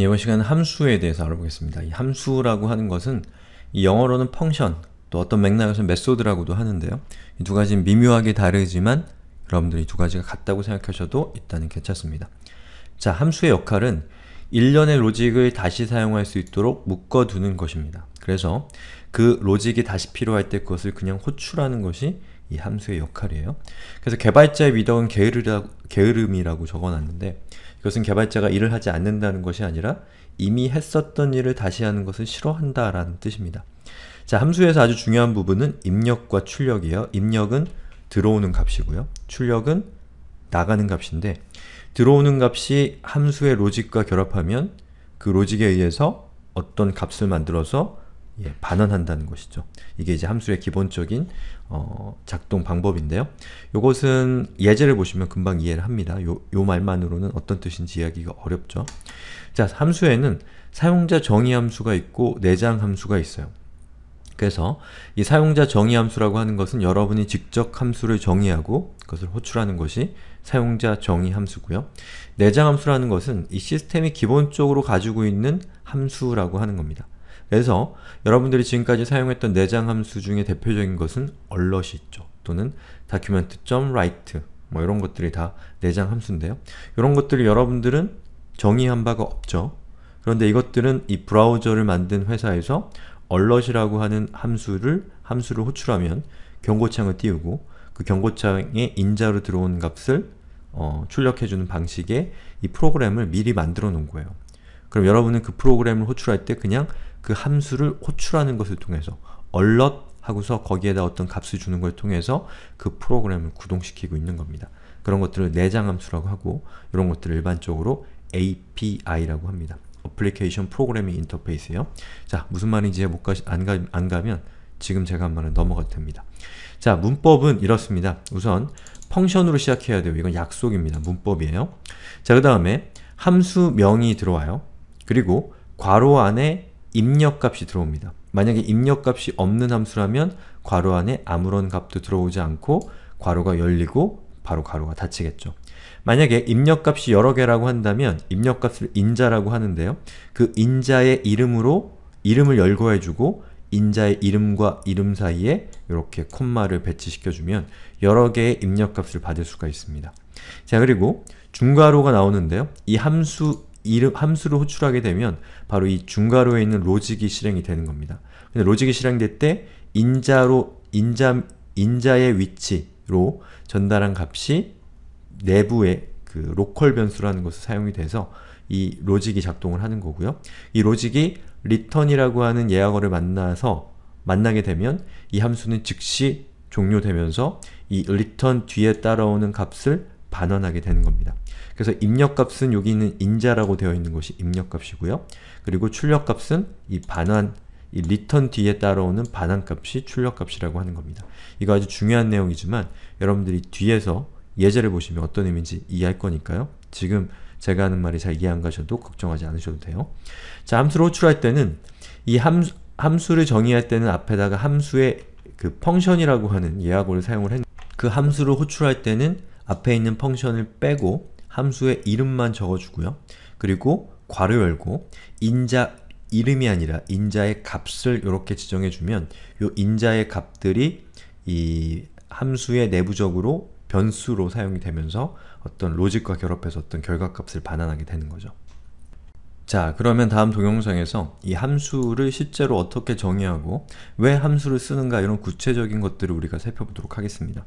이번 시간은 함수에 대해서 알아보겠습니다. 이 함수라고 하는 것은 이 영어로는 펑션, 또 어떤 맥락에서는 메소드라고도 하는데요. 이 두 가지는 미묘하게 다르지만 여러분들이 두 가지가 같다고 생각하셔도 일단은 괜찮습니다. 자, 함수의 역할은 일련의 로직을 다시 사용할 수 있도록 묶어두는 것입니다. 그래서 그 로직이 다시 필요할 때 그것을 그냥 호출하는 것이 이 함수의 역할이에요. 그래서 개발자의 위덕은 게으르라, 게으름이라고 적어놨는데 이것은 개발자가 일을 하지 않는다는 것이 아니라 이미 했었던 일을 다시 하는 것을 싫어한다 라는 뜻입니다. 자, 함수에서 아주 중요한 부분은 입력과 출력이에요. 입력은 들어오는 값이고요. 출력은 나가는 값인데 들어오는 값이 함수의 로직과 결합하면 그 로직에 의해서 어떤 값을 만들어서 예, 반환한다는 것이죠. 이게 이제 함수의 기본적인 어, 작동 방법인데요. 요것은 예제를 보시면 금방 이해를 합니다. 요, 요 말만으로는 어떤 뜻인지 이해하기가 어렵죠. 자, 함수에는 사용자 정의 함수가 있고 내장 함수가 있어요. 그래서 이 사용자 정의 함수라고 하는 것은 여러분이 직접 함수를 정의하고 그것을 호출하는 것이 사용자 정의 함수고요. 내장 함수라는 것은 이 시스템이 기본적으로 가지고 있는 함수라고 하는 겁니다. 그래서 여러분들이 지금까지 사용했던 내장 함수 중에 대표적인 것은 alert 있죠. 또는 document.write 뭐 이런 것들이 다 내장 함수인데요. 이런 것들을 여러분들은 정의한 바가 없죠. 그런데 이것들은 이 브라우저를 만든 회사에서 a l e r t 이라고 하는 함수를 함수를 호출하면 경고창을 띄우고 그 경고창에 인자로 들어온 값을 어, 출력해주는 방식의 이 프로그램을 미리 만들어 놓은 거예요. 그럼 여러분은 그 프로그램을 호출할 때 그냥 그 함수를 호출하는 것을 통해서 alert 하고서 거기에다 어떤 값을 주는 걸 통해서 그 프로그램을 구동시키고 있는 겁니다. 그런 것들을 내장 함수라고 하고 이런 것들을 일반적으로 API라고 합니다. Application Programming Interface예요. 자, 무슨 말인지 못 가, 안, 안 가면 지금 제가 한 말은 넘어가도 됩니다. 자, 문법은 이렇습니다. 우선 펑션으로 시작해야 돼요. 이건 약속입니다. 문법이에요. 자, 그 다음에 함수명이 들어와요. 그리고 괄호 안에 입력값이 들어옵니다. 만약에 입력값이 없는 함수라면 괄호 안에 아무런 값도 들어오지 않고 괄호가 열리고 바로 괄호가 닫히겠죠. 만약에 입력값이 여러 개라고 한다면 입력값을 인자라고 하는데요. 그 인자의 이름으로 이름을 열거 해주고 인자의 이름과 이름 사이에 이렇게 콤마를 배치시켜주면 여러 개의 입력값을 받을 수가 있습니다. 자 그리고 중괄호가 나오는데요. 이 함수 이름 함수를 호출하게 되면 바로 이 중괄호에 있는 로직이 실행이 되는 겁니다. 근데 로직이 실행될 때 인자로 인자 인자의 위치로 전달한 값이 내부의 그 로컬 변수라는 것을 사용이 돼서 이 로직이 작동을 하는 거고요. 이 로직이 return이라고 하는 예약어를 만나서 만나게 되면 이 함수는 즉시 종료되면서 이 return 뒤에 따라오는 값을 반환하게 되는 겁니다. 그래서 입력값은 여기 있는 인자라고 되어 있는 것이 입력값이고요. 그리고 출력값은 이 반환, 이 리턴 뒤에 따라오는 반환값이 출력값이라고 하는 겁니다. 이거 아주 중요한 내용이지만 여러분들이 뒤에서 예제를 보시면 어떤 의미인지 이해할 거니까요. 지금 제가 하는 말이 잘 이해 안 가셔도 걱정하지 않으셔도 돼요. 자, 함수를 호출할 때는 이 함수, 함수를 정의할 때는 앞에다가 함수의 그 펑션이라고 하는 예약어를 사용을 했는데 그 함수를 호출할 때는 앞에 있는 펑션을 빼고 함수의 이름만 적어주고요. 그리고 괄호 열고 인자 이름이 아니라 인자의 값을 이렇게 지정해주면 요 인자의 값들이 이 함수의 내부적으로 변수로 사용이 되면서 어떤 로직과 결합해서 어떤 결과값을 반환하게 되는 거죠. 자, 그러면 다음 동영상에서 이 함수를 실제로 어떻게 정의하고 왜 함수를 쓰는가 이런 구체적인 것들을 우리가 살펴보도록 하겠습니다.